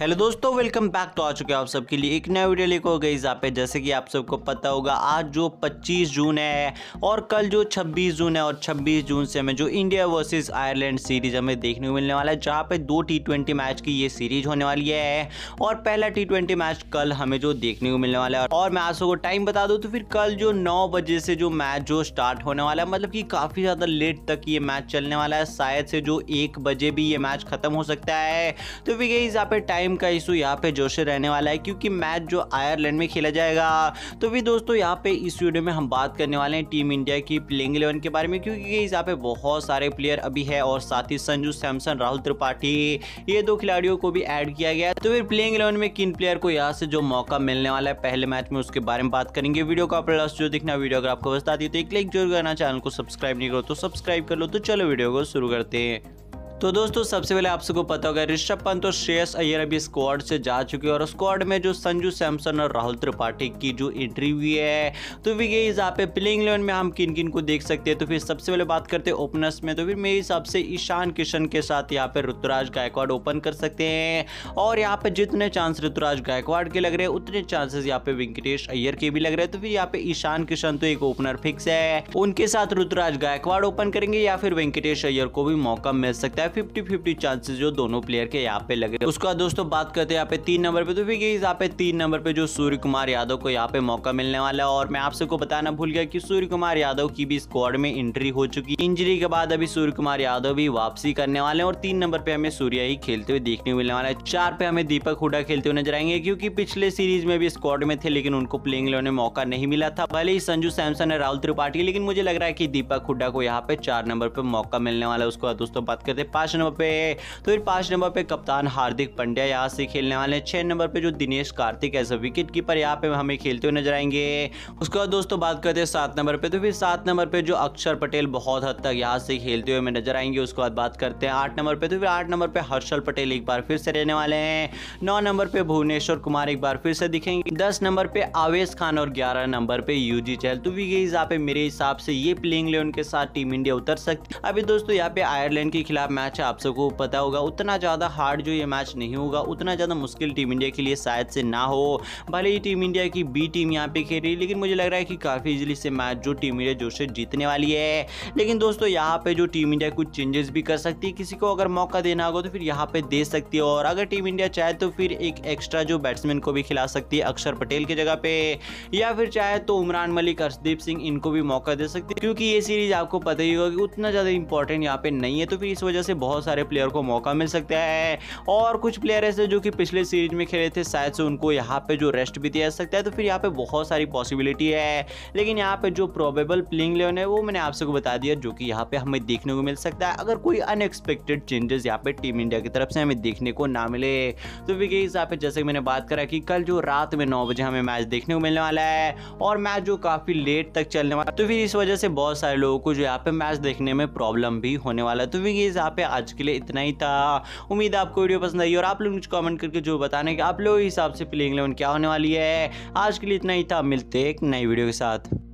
hello दोस्तों welcome back तो आ चुके हैं आप सबके लिए एक नया वीडियो लेकर गई जहाँ पे जैसे कि आप सबको पता होगा आज जो 25 जून है और कल जो 26 जून है और 26 जून से हमें जो इंडिया वर्सेस आयरलैंड सीरीज हमें देखने को मिलने वाला है जहाँ पे दो टी मैच की ये सीरीज होने वाली है और पहला टी मैच कल हमें जो देखने को मिलने वाला है और मैं आप सबको टाइम बता दूँ तो फिर कल जो नौ बजे से जो मैच जो स्टार्ट होने वाला है मतलब कि काफ़ी ज़्यादा लेट तक ये मैच चलने वाला है शायद से जो एक बजे भी ये मैच खत्म हो सकता है तो फिर यही जहाँ पे टाइम टाइम का इशू यहाँ पे जोशे रहने वाला है क्योंकि मैच जो आयरलैंड में खेला जाएगा तो भी दोस्तों यहाँ पे इस वीडियो में हम बात करने वाले हैं टीम इंडिया की प्लेइंग इलेवन के बारे में क्योंकि यहाँ पे बहुत सारे प्लेयर अभी है और साथ ही संजू सैमसन राहुल त्रिपाठी ये दो खिलाड़ियों को भी ऐड किया गया तो फिर प्लेइंग इलेवन में किन प्लेयर को यहाँ से जो मौका मिलने वाला है पहले मैच में उसके बारे में बात करेंगे वीडियो का प्लस जो दिखना वीडियो अगर आपको बता दी तो एक लाइक जरूर करना चैनल को सब्सक्राइब नहीं करो तो सब्सक्राइब कर लो तो चलो वीडियो को शुरू करते हैं तो दोस्तों सबसे पहले आप सबको पता होगा ऋषभ पंत और श्रेयस अय्यर अभी स्क्वाड से जा चुके हैं और स्क्वाड में जो संजू सैमसन और राहुल त्रिपाठी की जो एंट्री हुई है तो फिर ये यहाँ पे प्लेइंग इलेवन में हम किन किन को देख सकते हैं तो फिर सबसे पहले बात करते हैं ओपनर्स में तो फिर मेरे हिसाब से ईशान किशन के साथ यहाँ पे ऋतुराज गायकवाड ओपन कर सकते हैं और यहाँ पे जितने चांस ऋतुराज गायकवाड के लग रहे हैं उतने चांसेस यहाँ पे वेंकटेश अय्यर के भी लग रहे हैं तो फिर यहाँ पे ईशान किशन तो एक ओपनर फिक्स है उनके साथ ऋतुराज गायकवाड ओपन करेंगे या फिर वेंकटेश अय्यर को भी मौका मिल सकता है है फिफ्टी फिफ्टी चांसेस जो दोनों प्लेयर के यहाँ पे लगे उसके बाद दोस्तों बात करते हैं यहाँ पे तीन नंबर पे तो फिर यहाँ पे तीन नंबर पे जो सूर्य कुमार यादव को यहाँ पे मौका मिलने वाला है और मैं आप सबको बताना भूल गया कि सूर्य कुमार यादव की भी स्क्वाड में एंट्री हो चुकी इंजरी के बाद अभी सूर्य कुमार यादव भी वापसी करने वाले हैं और तीन नंबर पे हमें सूर्य ही खेलते हुए देखने मिलने वाला है चार पे हमें दीपक हुडा खेलते हुए नजर आएंगे क्योंकि पिछले सीरीज में भी स्क्वाड में थे लेकिन उनको प्लेइंग लेने मौका नहीं मिला था भले ही संजू सैमसन है राहुल त्रिपाठी लेकिन मुझे लग रहा है की दीपक हुडा को यहाँ पे चार नंबर पे मौका मिलने वाला है उसके बाद दोस्तों बात करते पांच नंबर पे तो फिर पांच नंबर पे कप्तान हार्दिक पंड्या यहाँ से खेलने वाले हैं छह नंबर पे जो Dinesh Karthik as a wicket keeper यहाँ पे हमें खेलते हुए नजर आएंगे उसके बाद दोस्तों बात करते हैं सात नंबर पे तो फिर सात नंबर पे जो अक्षर पटेल बहुत हद तक यहाँ से खेलते हुए हमें नजर आएंगे उसके बाद बात करते हैं आठ नंबर पे तो फिर आठ नंबर पे हर्षल पटेल एक बार फिर से रहने वाले हैं नौ नंबर पे भुवनेश्वर कुमार एक बार फिर से दिखेंगे दस नंबर पे आवेश खान और ग्यारह नंबर पे यू जी चहल तो भी यही पे मेरे हिसाब से ये प्लेइंग ले उनके साथ टीम इंडिया उतर सकती अभी दोस्तों यहाँ पे आयरलैंड के खिलाफ मैच मैच है आप सबको पता होगा उतना ज़्यादा हार्ड जो ये मैच नहीं होगा उतना ज़्यादा मुश्किल टीम इंडिया के लिए शायद से ना हो भले ही टीम इंडिया की बी टीम यहाँ पे खेल रही है लेकिन मुझे लग रहा है कि काफ़ी इजिली से मैच जो टीम इंडिया जोश से जीतने वाली है लेकिन दोस्तों यहाँ पर जो टीम इंडिया कुछ चेंजेस भी कर सकती है किसी को अगर मौका देना होगा तो फिर यहाँ पर दे सकती है और अगर टीम इंडिया चाहे तो फिर एक एक्स्ट्रा जो बैट्समैन को भी खिला सकती है अक्षर पटेल की जगह पर या फिर चाहे तो उमरान मलिक अर्शदीप सिंह इनको भी मौका दे सकती है क्योंकि ये सीरीज आपको पता ही होगा कि उतना ज़्यादा इंपॉर्टेंट यहाँ पे नहीं है तो फिर इस वजह से बहुत सारे प्लेयर को मौका मिल सकता है और कुछ प्लेयर ऐसे जो कि पिछले सीरीज में खेले थे शायद से उनको यहाँ पे जो रेस्ट भी दिया जा सकता है तो फिर यहाँ पे बहुत सारी पॉसिबिलिटी है लेकिन यहाँ पे जो प्रोबेबल प्लेइंग लेवन है वो मैंने आप सबको बता दिया जो कि यहाँ पे हमें देखने को मिल सकता है अगर कोई अनएक्सपेक्टेड चेंजेस यहाँ पे टीम इंडिया की तरफ से हमें देखने को ना मिले तो फिर के हिसाब से जैसे मैंने बात करा कि कल जो रात में नौ बजे हमें मैच देखने को मिलने वाला है और मैच जो काफ़ी लेट तक चलने वाला तो फिर इस वजह से बहुत सारे लोगों को जो यहाँ पे मैच देखने में प्रॉब्लम भी होने वाला है तो फिर यहाँ पे आज के लिए इतना ही था उम्मीद आपको वीडियो पसंद आई और आप लोग मुझे कॉमेंट करके जो बताने के आप लोग हिसाब से प्लेइंग इलेवन क्या होने वाली है आज के लिए इतना ही था मिलते एक नई वीडियो के साथ